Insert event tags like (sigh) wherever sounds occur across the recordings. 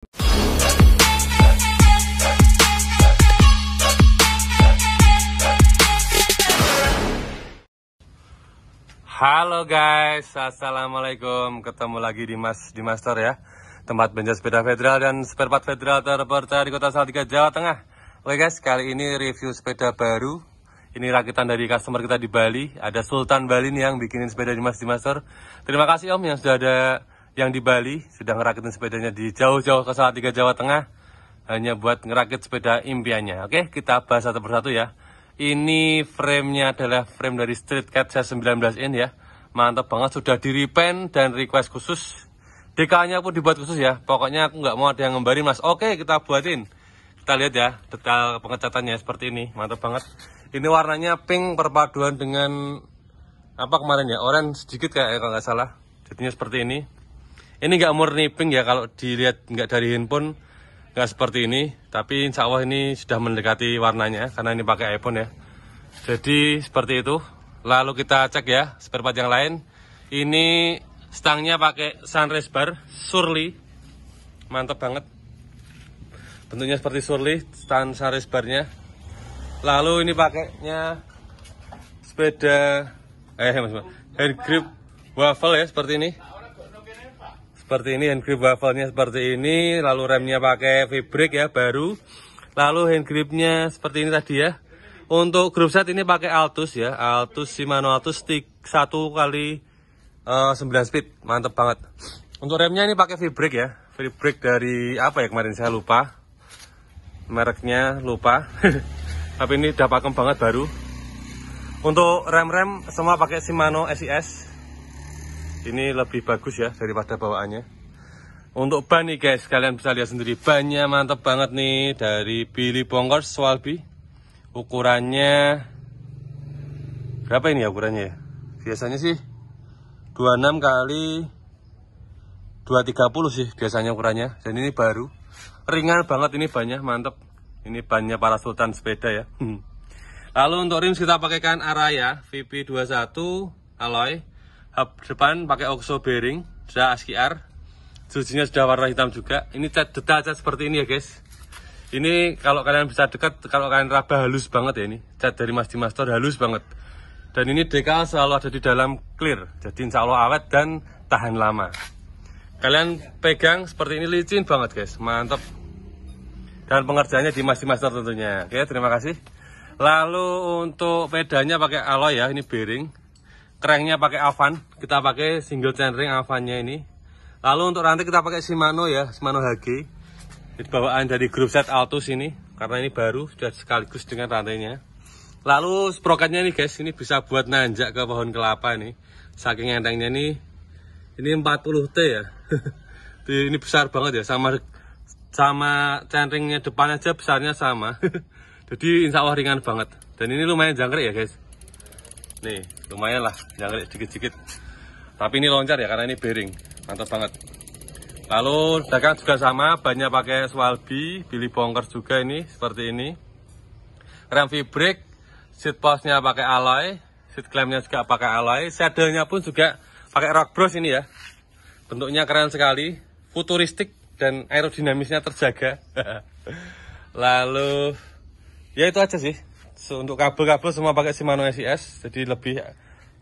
Halo guys, Assalamualaikum Ketemu lagi di Mas di Master ya Tempat belanja sepeda federal dan spare part federal terpercaya di kota Salatiga, Jawa Tengah Oke guys, kali ini review sepeda baru Ini rakitan dari customer kita di Bali Ada Sultan Bali nih yang bikinin sepeda di Mas di Master Terima kasih om yang sudah ada yang di Bali sudah ngerakitin sepedanya di jauh-jauh ke tiga Jawa Tengah hanya buat ngerakit sepeda impiannya. Oke, kita bahas satu persatu ya. Ini framenya adalah frame dari Street Cat 19 in ya. Mantap banget sudah di repaint dan request khusus. DK-nya pun dibuat khusus ya. Pokoknya aku nggak mau ada yang ngembari mas. Oke, kita buatin. Kita lihat ya detail pengecatannya seperti ini. Mantap banget. Ini warnanya pink perpaduan dengan apa kemarin ya orange sedikit kayak kalau nggak salah. Jadinya seperti ini ini nggak murni pink ya kalau dilihat nggak dari handphone nggak seperti ini tapi insya Allah ini sudah mendekati warnanya karena ini pakai iPhone ya jadi seperti itu lalu kita cek ya spare part yang lain ini stangnya pakai sunrise bar surly mantap banget bentuknya seperti surly stang sunrise barnya lalu ini pakainya sepeda eh mas hand grip waffle ya seperti ini seperti ini hand grip wafelnya seperti ini lalu remnya pakai fabric ya baru lalu hand gripnya seperti ini tadi ya untuk grup set ini pakai Altus ya Altus Shimano Altus stick 1 kali uh, eh, 9 speed mantep banget untuk remnya ini pakai fabric ya fabric dari apa ya kemarin saya lupa mereknya lupa (laughs) tapi ini udah pakem banget baru untuk rem-rem semua pakai Shimano SIS ini lebih bagus ya daripada bawaannya untuk ban nih guys kalian bisa lihat sendiri bannya mantep banget nih dari Billy Bongkers Swalbi ukurannya berapa ini ya ukurannya ya? biasanya sih 26 kali 230 sih biasanya ukurannya dan ini baru ringan banget ini bannya mantep ini bannya para sultan sepeda ya hmm. lalu untuk rims kita pakaikan Araya VP21 alloy hub depan pakai oxo bearing sudah ASCII-R jujinya sudah warna hitam juga ini cat detail cat seperti ini ya guys ini kalau kalian bisa dekat kalau kalian raba halus banget ya ini cat dari Mas Dimastor halus banget dan ini dekal selalu ada di dalam clear jadi insya Allah awet dan tahan lama kalian pegang seperti ini licin banget guys mantap dan pengerjaannya di Mas Dimastor tentunya oke terima kasih lalu untuk pedanya pakai alloy ya ini bearing Kerengnya pakai Avan kita pakai single chain ring Avannya ini lalu untuk rantai kita pakai Shimano ya Shimano HG ini bawaan dari grup set Altus ini karena ini baru sudah sekaligus dengan rantainya lalu sprocketnya ini guys ini bisa buat nanjak ke pohon kelapa ini. saking entengnya ini, ini 40T ya (laughs) ini besar banget ya sama sama centringnya depan aja besarnya sama (laughs) jadi insya Allah ringan banget dan ini lumayan jangkrik ya guys nih lumayan lah nyangkrik sedikit-sedikit. tapi ini loncat ya karena ini bearing mantap banget lalu dagang juga sama banyak pakai swalbi pilih bongkar juga ini seperti ini rem v-brake seat postnya pakai alloy seat clampnya juga pakai alloy saddlenya pun juga pakai rock bros ini ya bentuknya keren sekali futuristik dan aerodinamisnya terjaga (laughs) lalu ya itu aja sih so, untuk kabel-kabel semua pakai Shimano SIS jadi lebih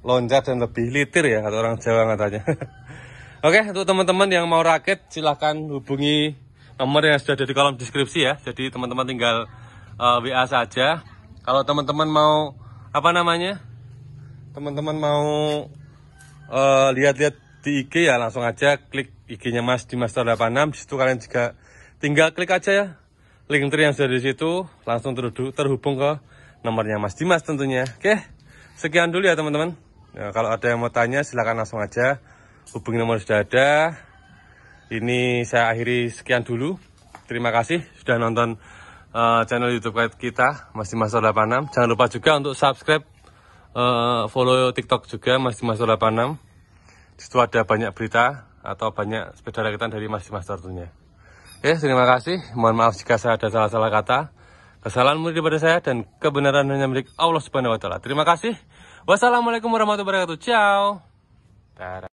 loncat dan lebih litir ya kata orang Jawa katanya (laughs) Oke untuk teman-teman yang mau rakit silahkan hubungi nomor yang sudah ada di kolom deskripsi ya jadi teman-teman tinggal uh, eh, WA saja kalau teman-teman mau apa namanya teman-teman mau eh, lihat-lihat uh, di IG ya langsung aja klik IG-nya Mas di Master 86 di situ kalian juga tinggal klik aja ya link yang sudah di situ langsung terhubung ke nomornya Mas Dimas tentunya. Oke, sekian dulu ya teman-teman. Ya, kalau ada yang mau tanya silahkan langsung aja. Hubungi nomor sudah ada. Ini saya akhiri sekian dulu. Terima kasih sudah nonton uh, channel YouTube kita Mas Dimas 86. Jangan lupa juga untuk subscribe, uh, follow TikTok juga Mas Dimas 86. Di situ ada banyak berita atau banyak sepeda rakitan dari Mas Dimas tentunya. Oke, terima kasih. Mohon maaf jika saya ada salah-salah kata. Kesalahan murid daripada saya dan kebenaran hanya milik Allah Subhanahu wa taala. Terima kasih. Wassalamualaikum warahmatullahi wabarakatuh. Ciao. Dadah.